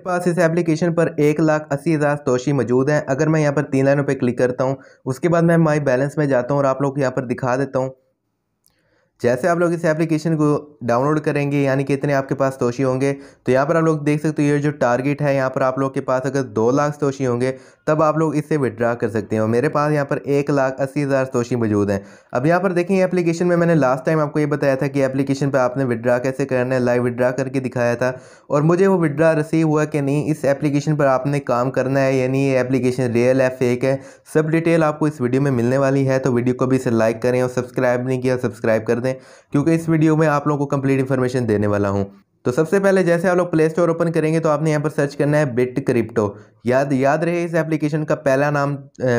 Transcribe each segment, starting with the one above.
मेरे पास इस एप्लीकेशन पर एक लाख अस्सी हज़ार तोशी मौजूद हैं अगर मैं यहाँ पर तीन लाइनों पे क्लिक करता हूँ उसके बाद मैं माई बैलेंस में जाता हूँ और आप लोग यहाँ पर दिखा देता हूँ जैसे आप लोग इस एप्लीकेशन को डाउनलोड करेंगे यानी कि इतने आपके पास तोशी होंगे तो यहाँ पर आप लोग देख सकते हो ये जो टारगेट है यहाँ पर आप लोग के पास अगर दो लाख तोशी होंगे तब आप लोग इससे विड्रा कर सकते और मेरे पास यहाँ पर एक लाख अस्सी हज़ार तोशी मौजूद हैं अब यहाँ पर देखें एप्लीकेशन में मैंने लास्ट टाइम आपको ये बताया था कि एप्लीकेशन पर आपने विड्रा कैसे करना है लाइव विड्रा करके दिखाया था और मुझे वो विड्रा रिसीव हुआ कि नहीं इस एप्लीकेशन पर आपने काम करना है यानी ये एप्लीकेशन रियल है फेक है सब डिटेल आपको इस वीडियो में मिलने वाली है तो वीडियो को भी इसे लाइक करें और सब्सक्राइब नहीं किया सब्सक्राइब कर दें दें क्योंकि इस वीडियो में आप लोगों को कंप्लीट इन्फॉर्मेशन देने वाला हूँ तो सबसे पहले जैसे आप लोग प्ले स्टोर ओपन करेंगे तो आपने यहाँ पर सर्च करना है बिट क्रिप्टो याद याद रहे इस एप्लीकेशन का पहला नाम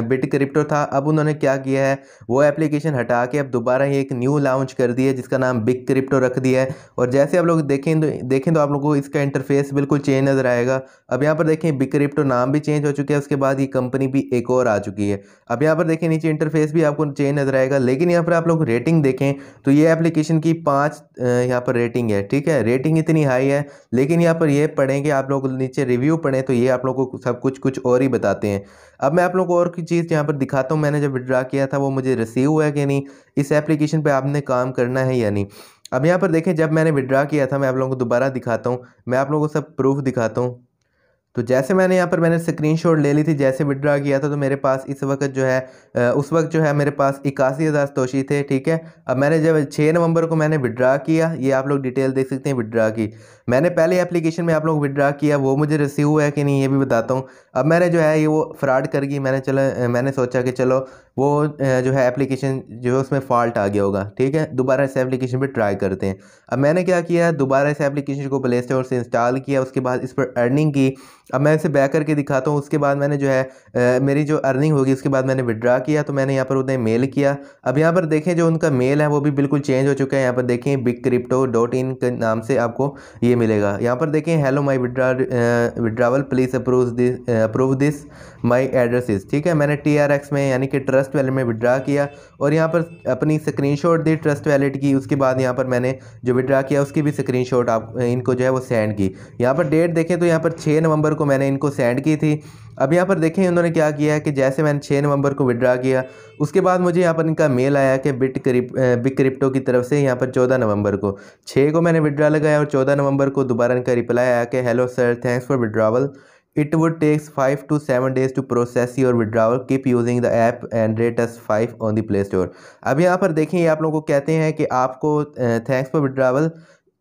बिट क्रिप्टो था अब उन्होंने क्या किया है वो एप्लीकेशन हटा के अब दोबारा ही एक न्यू लॉन्च कर दी है जिसका नाम बिग क्रिप्टो रख दिया है और जैसे आप लोग देखें तो देखें तो आप लोग को इसका इंटरफेस बिल्कुल चेंज नज़र आएगा अब यहाँ पर देखें बिग क्रिप्टो नाम भी चेंज हो चुका है उसके बाद ये कंपनी भी एक और आ चुकी है अब यहाँ पर देखें नीचे इंटरफेस भी आपको चेंज नज़र आएगा लेकिन यहाँ पर आप लोग रेटिंग देखें तो ये एप्लीकेशन की पाँच यहाँ पर रेटिंग है ठीक है रेटिंग इतनी इतनी हाई है लेकिन यहाँ पर ये पढ़ेंगे आप लोग नीचे रिव्यू पढ़ें तो ये आप लोग को सब कुछ कुछ और ही बताते हैं अब मैं आप लोग को और की चीज़ यहाँ पर दिखाता हूँ मैंने जब विड्रा किया था वो मुझे रिसीव हुआ है कि नहीं इस एप्लीकेशन पर आपने काम करना है या नहीं अब यहाँ पर देखें जब मैंने विड्रा किया था मैं आप लोगों को दोबारा दिखाता हूँ मैं आप लोगों को सब प्रूफ दिखाता हूँ तो जैसे मैंने यहाँ पर मैंने स्क्रीन ले ली थी जैसे विड्रा किया था तो मेरे पास इस वक्त जो है उस वक्त जो है मेरे पास इक्यासी हज़ार तोशी थे ठीक है अब मैंने जब छः नवंबर को मैंने विड्रा किया ये आप लोग डिटेल देख सकते हैं विड्रा की मैंने पहले एप्लीकेशन में आप लोग विड्रा किया वो मुझे रिसीव हुआ है कि नहीं ये भी बताता हूँ अब मैंने जो है ये वो फ्रॉड कर गई मैंने चलो मैंने सोचा कि चलो वो जो है एप्लीकेशन जो है उसमें फॉल्ट आ गया होगा ठीक है दोबारा इस एप्लीकेशन पर ट्राई करते हैं अब मैंने क्या किया दोबारा इस एप्लीकेशन को प्ले स्टोर से इंस्टॉल किया उसके बाद इस पर अर्निंग की अब मैं इसे बैक करके दिखाता हूँ उसके बाद मैंने जो है आ, मेरी जो अर्निंग होगी उसके बाद मैंने विड्रा किया तो मैंने यहाँ पर उन्हें मेल किया अब यहाँ पर देखें जो उनका मेल है वो भी बिल्कुल चेंज हो चुका है यहाँ पर देखें बिग क्रिप्टो डॉट इन के नाम से आपको ये मिलेगा यहाँ पर देखें hello my withdraw withdrawal please approve this approve this my addresses ठीक है मैंने टी आर एक्स में यानी कि ट्रस्ट वैलेट में विड्रा किया और यहाँ पर अपनी स्क्रीन शॉट दी ट्रस्ट वैलेट की उसके बाद यहाँ पर मैंने जो विड्रा किया उसकी भी स्क्रीन शॉट आप इनको जो है वो सेंड की यहाँ पर डेट देखें तो यहाँ पर छः नवंबर को मैंने इनको सेंड की थी अब यहाँ पर देखें उन्होंने क्या किया है कि जैसे मैंने छः नवंबर को विड्रा किया उसके बाद मुझे यहाँ पर इनका मेल आया कि बिट क्रिप बिग क्रिप्टो की तरफ से यहाँ पर चौदह नवंबर को छः को मैंने विड्रा लगाया और चौदह नवंबर को दोबारा इनका रिप्लाई आया कि hello sir thanks for withdrawal it would takes five to seven days to process your withdrawal keep using the app and rate us 5 on the play store अब यहाँ पर देखें ये आप लोगों को कहते हैं कि आपको थैंक्स फॉर विड्रावल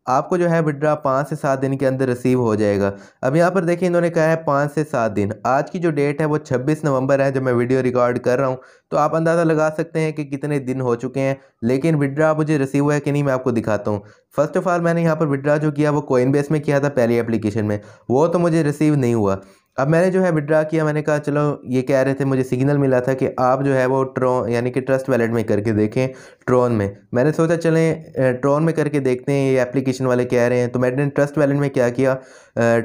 आपको जो है विड्रा पाँच से सात दिन के अंदर रिसीव हो जाएगा अब यहाँ पर देखिए इन्होंने कहा है पाँच से सात दिन आज की जो डेट है वो छब्बीस नवंबर है जब मैं वीडियो रिकॉर्ड कर रहा हूँ तो आप अंदाज़ा लगा सकते हैं कि कितने दिन हो चुके हैं लेकिन विड्रा मुझे रिसीव हुआ है कि नहीं मैं आपको दिखाता हूँ फर्स्ट ऑफ ऑल मैंने यहाँ पर विड्रा जो किया वो कोइन बेस में किया था पहली एप्लीकेशन में वो तो मुझे रिसीव नहीं हुआ अब मैंने जो है विड्रा किया मैंने कहा चलो ये कह रहे थे मुझे सिग्नल मिला था कि आप जो है वो ट्रॉन यानी कि ट्रस्ट वैलेट में करके देखें ट्रॉन में मैंने सोचा चलें ट्रॉन में करके देखते हैं ये एप्लीकेशन वाले कह रहे हैं तो मैंने ट्रस्ट वैलेट में क्या किया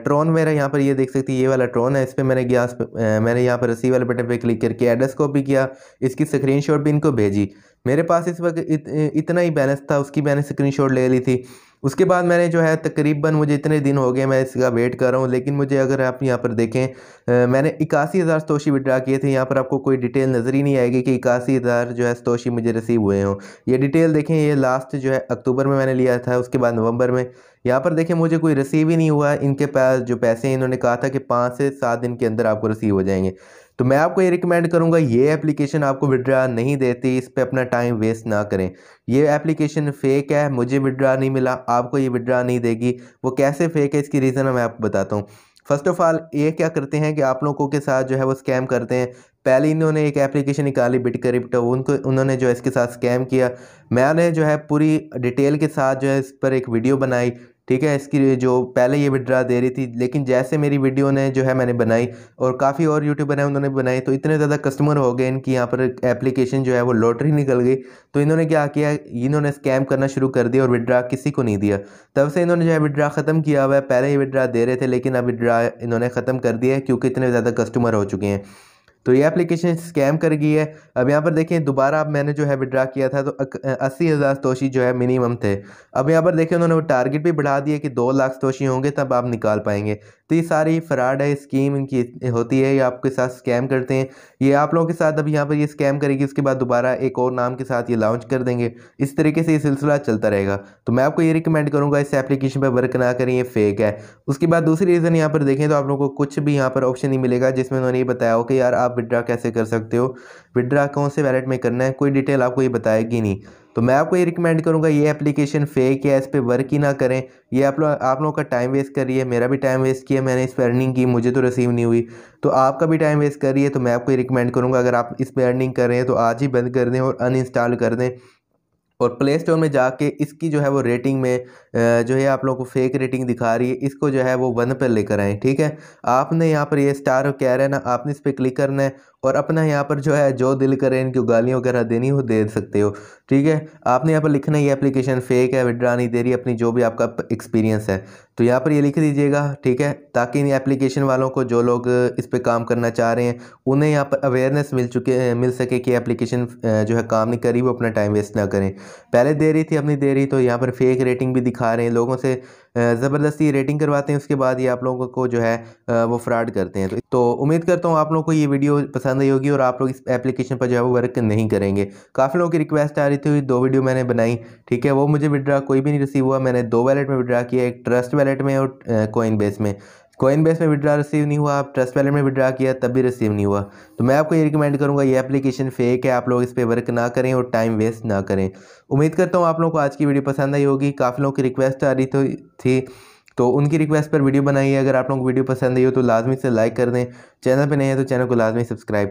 ट्रॉन मेरा यहाँ पर ये देख सकती है ये वाला ट्रॉन है इस पर मैंने गया मैंने यहाँ पर रसी वाले बटन पर क्लिक करके एड्रेस कॉपी किया इसकी स्क्रीन भी इनको भेजी मेरे पास इस वक्त इतना ही बैलेंस था उसकी मैंने स्क्रीन ले ली थी उसके बाद मैंने जो है तकरीबन मुझे इतने दिन हो गए मैं इसका वेट कर रहा हूँ लेकिन मुझे अगर आप यहाँ पर देखें आ, मैंने इक्यासी हज़ार स्तोशी विड्रा किए थे यहाँ पर आपको कोई डिटेल नज़र ही नहीं आएगी कि इक्यासी हज़ार जो है स्तोशी मुझे रिसीव हुए हों ये डिटेल देखें ये लास्ट जो है अक्टूबर में मैंने लिया था उसके बाद नवंबर में यहाँ पर देखिए मुझे कोई रिसीव ही नहीं हुआ इनके पास जो पैसे इन्होंने कहा था कि पाँच से सात दिन के अंदर आपको रिसीव हो जाएंगे तो मैं आपको ये रिकमेंड करूँगा ये एप्लीकेशन आपको विड्रा नहीं देती इस पर अपना टाइम वेस्ट ना करें ये एप्लीकेशन फ़ेक है मुझे विड्रा नहीं मिला आपको ये विड्रा नहीं देगी वो कैसे फ़ेक है इसकी रीज़न मैं आपको बताता हूँ फर्स्ट ऑफ ऑल ये क्या करते हैं कि आप लोगों के साथ जो है वो स्कैम करते हैं पहले इन्होंने एक एप्लीकेशन निकाली बिट करिप्टो उनको उन्होंने जो है इसके साथ स्कैम किया मैंने जो है पूरी डिटेल के साथ जो है इस पर एक वीडियो बनाई ठीक है इसकी जो पहले ये विड्रा दे रही थी लेकिन जैसे मेरी वीडियो ने जो है मैंने बनाई और काफ़ी और यूट्यूबर हैं उन्होंने बनाई तो इतने ज़्यादा कस्टमर हो गए इनकी यहाँ पर एप्लीकेशन जो है वो लॉटरी निकल गई तो इन्होंने क्या किया इन्होंने स्कैम करना शुरू कर दिया और विड्रा किसी को नहीं दिया तब से इन्होंने जो है विड्रा ख़त्म किया हुआ है पहले ही विड्रा दे रहे थे लेकिन अब विड्रा इन्होंने ख़त्म कर दिया है क्योंकि इतने ज़्यादा कस्टमर हो चुके हैं तो ये एप्लीकेशन स्कैम कर गई है अब यहाँ पर देखें दोबारा अब मैंने जो है विड्रा किया था तो अस्सी हज़ार तोशी जो है मिनिमम थे अब यहाँ पर देखें उन्होंने वो टारगेट भी बढ़ा दिया कि दो लाख तोशी होंगे तब आप निकाल पाएंगे तो ये सारी फ्रॉड है स्कीम इनकी होती है ये आपके साथ स्कैम करते हैं ये आप लोगों के साथ अब यहाँ पर ये स्कैम करेगी उसके बाद दोबारा एक और नाम के साथ ये लॉन्च कर देंगे इस तरीके से ये सिलसिला चलता रहेगा तो मैं आपको ये रिकमेंड करूँगा इस एप्लीकेशन पर वर्क ना करें ये फेक है उसके बाद दूसरी रीज़न यहाँ पर देखें तो आप लोगों को कुछ भी यहाँ पर ऑप्शन नहीं मिलेगा जिसमें उन्होंने ये बताया हो कि यार आप आप विड्रा कैसे कर सकते हो विड्रा कौन से वैलेट में करना है कोई डिटेल आपको ये बताएगी नहीं तो मैं आपको ये रिकमेंड करूँगा ये एप्लीकेशन फेक है इस पर वर्क ही ना करें ये आप लोग आप लोगों का टाइम वेस्ट कर रही है मेरा भी टाइम वेस्ट किया मैंने इस पर अर्निंग की मुझे तो रिसीव नहीं हुई तो आपका भी टाइम वेस्ट कर रही है तो मैं आपको ये रिकमेंड करूँगा अगर आप इस पर अर्निंग कर रहे हैं तो आज ही बंद कर दें और अनइंस्टॉल कर दें और प्ले स्टोर में जाके इसकी जो है वो रेटिंग में जो है आप लोगों को फेक रेटिंग दिखा रही है इसको जो है वो वन पर लेकर आएँ ठीक है आपने यहाँ पर ये स्टार कह रहे हैं ना आपने इस पर क्लिक करना है और अपना यहाँ पर जो है जो दिल करे इनकी गालियाँ वगैरह देनी हो दे सकते हो ठीक है आपने यहाँ पर लिखना है ये एप्लीकेशन फेक है विड्रा नहीं दे रही अपनी जो भी आपका एक्सपीरियंस है तो यहाँ पर ये लिख दीजिएगा ठीक है ताकि इन एप्लीकेशन वालों को जो लोग इस पर काम करना चाह रहे हैं उन्हें यहाँ पर अवेयरनेस मिल चुके मिल सके कि एप्लीकेशन जो है काम नहीं करी वो अपना टाइम वेस्ट ना करें पहले दे रही थी अपनी दे रही तो यहाँ पर फेक रेटिंग भी दिखा रहे हैं लोगों से ज़बरदस्ती रेटिंग करवाते हैं उसके बाद ये आप लोगों को जो है वो फ्रॉड करते हैं तो, तो, उम्मीद करता हूँ आप लोगों को ये वीडियो पसंद आई होगी और आप लोग इस एप्लीकेशन पर जो है वो वर्क नहीं करेंगे काफ़ी लोगों की रिक्वेस्ट आ रही थी दो वीडियो मैंने बनाई ठीक है वो मुझे विड्रा कोई भी नहीं रिसीव हुआ मैंने दो वैलेट में विड्रा किया एक ट्रस्ट वैलेट में और कोइन बेस में कोइन बेस में विड्रा रिसीव नहीं हुआ आप ट्रस्ट वैलेट में विड्रा किया तब भी रिसीव नहीं हुआ तो मैं आपको ये रिकमेंड करूँगा ये एप्लीकेशन फेक है आप लोग इस पर वर्क ना करें और टाइम वेस्ट ना करें उम्मीद करता हूँ आप लोगों को आज की वीडियो पसंद आई होगी काफ़ी लोगों की रिक्वेस्ट आ रही तो थी तो उनकी रिक्वेस्ट पर वीडियो बनाइए अगर आप लोगों को वीडियो पसंद आई हो तो लाजमी से लाइक कर दें चैनल पर नहीं है तो चैनल को लाजमी सब्सक्राइब